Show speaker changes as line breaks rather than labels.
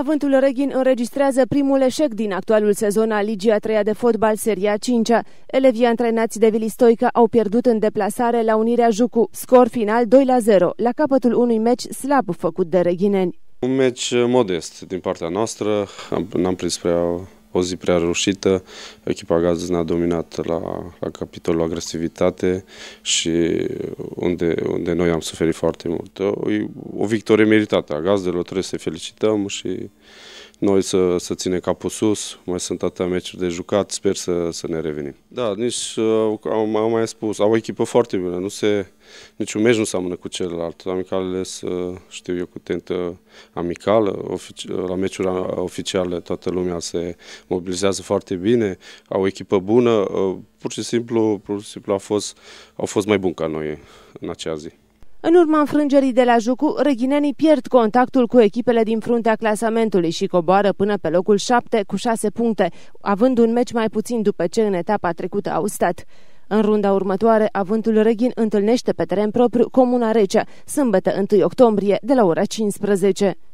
Avântul Reghin înregistrează primul eșec din actualul sezon al Ligii a treia de fotbal Seria 5 -a. Elevii antrenați de Vilistoica au pierdut în deplasare la Unirea Jucu, scor final 2 la 0, la capătul unui meci slab făcut de reghineni.
Un meci modest din partea noastră, n-am prins prea o zi prea reușită, Echipa Gazul ne-a dominat la, la capitolul agresivitate și unde, unde noi am suferit foarte mult. O, o victorie meritată a gazdelor, trebuie să felicităm și noi să, să ținem capul sus, mai sunt atâtea meciuri de jucat, sper să, să ne revenim. Da, nici, am, uh, am mai spus, au o echipă foarte bună, nu se, niciun meci nu seamănă cu celălalt. Amicalele, știu eu, cu tentă amicală, ofici, la meciuri oficiale toată lumea se mobilizează foarte bine, au echipă bună, uh, pur și simplu, pur și simplu a fost, au fost mai buni ca noi în acea zi.
În urma înfrângerii de la Jucu, reghinenii pierd contactul cu echipele din fruntea clasamentului și coboară până pe locul 7 cu 6 puncte, având un meci mai puțin după ce în etapa trecută au stat. În runda următoare, Avântul Reghin întâlnește pe teren propriu Comuna Rece, sâmbătă 1 octombrie, de la ora 15.